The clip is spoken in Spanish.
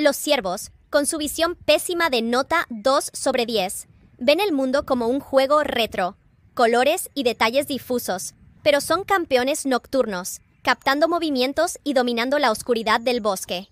Los ciervos, con su visión pésima de nota 2 sobre 10, ven el mundo como un juego retro, colores y detalles difusos, pero son campeones nocturnos, captando movimientos y dominando la oscuridad del bosque.